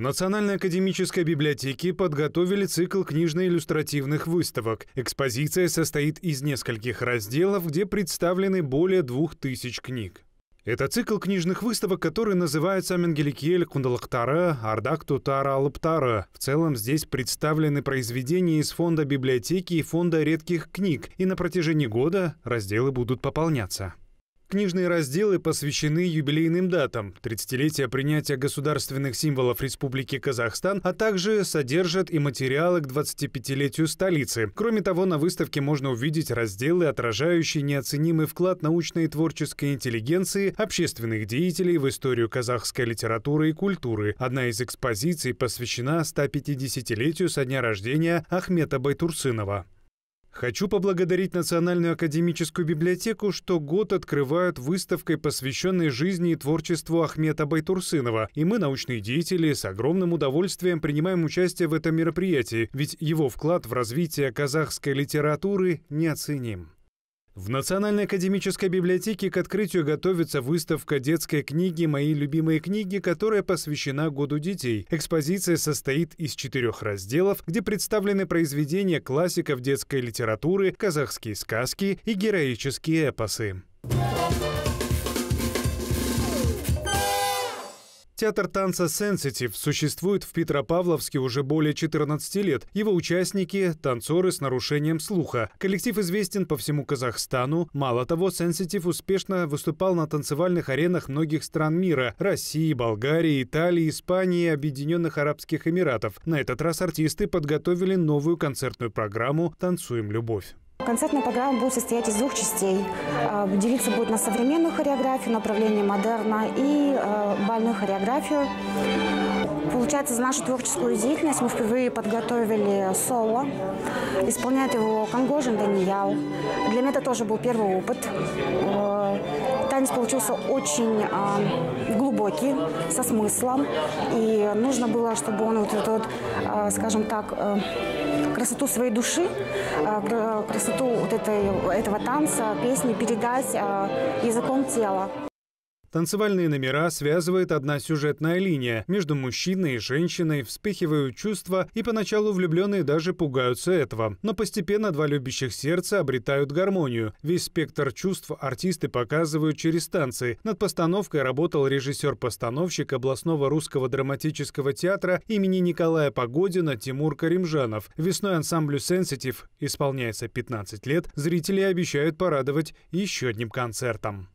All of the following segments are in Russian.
Национальной академической библиотеке подготовили цикл книжно-иллюстративных выставок. Экспозиция состоит из нескольких разделов, где представлены более двух тысяч книг. Это цикл книжных выставок, который называется «Менгеликель Кундалактара Ардак Тутара Алптара». В целом здесь представлены произведения из фонда библиотеки и фонда редких книг, и на протяжении года разделы будут пополняться. Книжные разделы посвящены юбилейным датам – 30-летия принятия государственных символов Республики Казахстан, а также содержат и материалы к 25-летию столицы. Кроме того, на выставке можно увидеть разделы, отражающие неоценимый вклад научной и творческой интеллигенции, общественных деятелей в историю казахской литературы и культуры. Одна из экспозиций посвящена 150-летию со дня рождения Ахмета Байтурсынова. Хочу поблагодарить Национальную академическую библиотеку, что год открывают выставкой, посвященной жизни и творчеству Ахмета Байтурсынова. И мы, научные деятели, с огромным удовольствием принимаем участие в этом мероприятии, ведь его вклад в развитие казахской литературы неоценим. В Национальной академической библиотеке к открытию готовится выставка детской книги «Мои любимые книги», которая посвящена Году детей. Экспозиция состоит из четырех разделов, где представлены произведения классиков детской литературы, казахские сказки и героические эпосы. Театр танца «Sensitive» существует в Петропавловске уже более 14 лет. Его участники – танцоры с нарушением слуха. Коллектив известен по всему Казахстану. Мало того, «Sensitive» успешно выступал на танцевальных аренах многих стран мира – России, Болгарии, Италии, Испании, Объединенных Арабских Эмиратов. На этот раз артисты подготовили новую концертную программу «Танцуем любовь». Концертная программа будет состоять из двух частей. Э, делиться будет на современную хореографию, направление модерна и э, бальную хореографию. Получается, за нашу творческую деятельность мы впервые подготовили соло. Исполняет его Конгожин Даниял. Для меня это тоже был первый опыт. Э, танец получился очень глубокий, со смыслом. И нужно было, чтобы он вот этот, скажем так, красоту своей души, э, красоту вот этой, этого танца, песни передать э, языком тела. Танцевальные номера связывает одна сюжетная линия. Между мужчиной и женщиной вспыхивают чувства, и поначалу влюбленные даже пугаются этого. Но постепенно два любящих сердца обретают гармонию. Весь спектр чувств артисты показывают через танцы. Над постановкой работал режиссер-постановщик областного русского драматического театра имени Николая Погодина Тимур Каримжанов. Весной ансамблю «Сенситив» исполняется 15 лет. Зрители обещают порадовать еще одним концертом.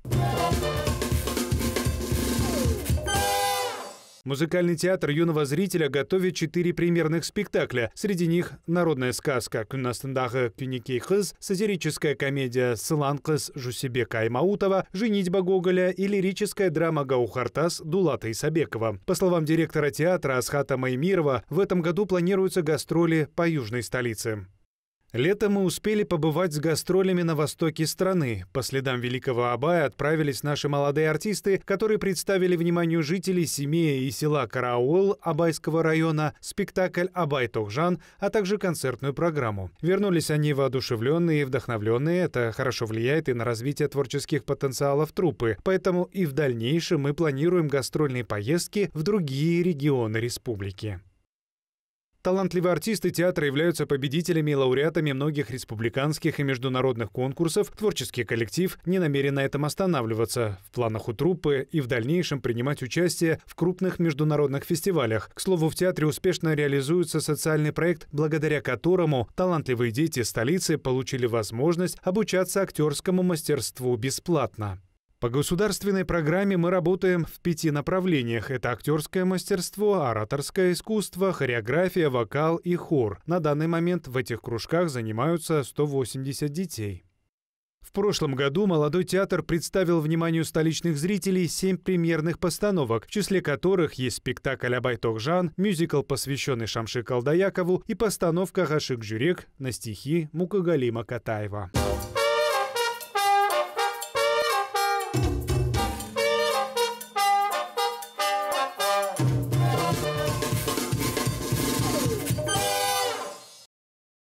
Музыкальный театр юного зрителя готовит четыре премьерных спектакля. Среди них «Народная сказка» Кюнастындағы Кюникей Хыз, сатирическая комедия «Сыланкыз» Жусибека Аймаутова, «Женитьба Гоголя» и лирическая драма «Гаухартас» Дулата Исабекова. По словам директора театра Асхата Маймирова, в этом году планируются гастроли по южной столице. Летом мы успели побывать с гастролями на востоке страны. По следам Великого Абая отправились наши молодые артисты, которые представили вниманию жителей Семея и села Караул Абайского района спектакль «Абай Тохжан», а также концертную программу. Вернулись они воодушевленные и вдохновленные. Это хорошо влияет и на развитие творческих потенциалов труппы. Поэтому и в дальнейшем мы планируем гастрольные поездки в другие регионы республики. Талантливые артисты театра являются победителями и лауреатами многих республиканских и международных конкурсов. Творческий коллектив не намерен на этом останавливаться. В планах у труппы и в дальнейшем принимать участие в крупных международных фестивалях. К слову, в театре успешно реализуется социальный проект, благодаря которому талантливые дети столицы получили возможность обучаться актерскому мастерству бесплатно. По государственной программе мы работаем в пяти направлениях. Это актерское мастерство, ораторское искусство, хореография, вокал и хор. На данный момент в этих кружках занимаются 180 детей. В прошлом году молодой театр представил вниманию столичных зрителей семь премьерных постановок, в числе которых есть спектакль «Абайток Жан», мюзикл, посвященный Шамши Колдаякову и постановка «Хашик Жюрек» на стихи Мукагалима Катаева.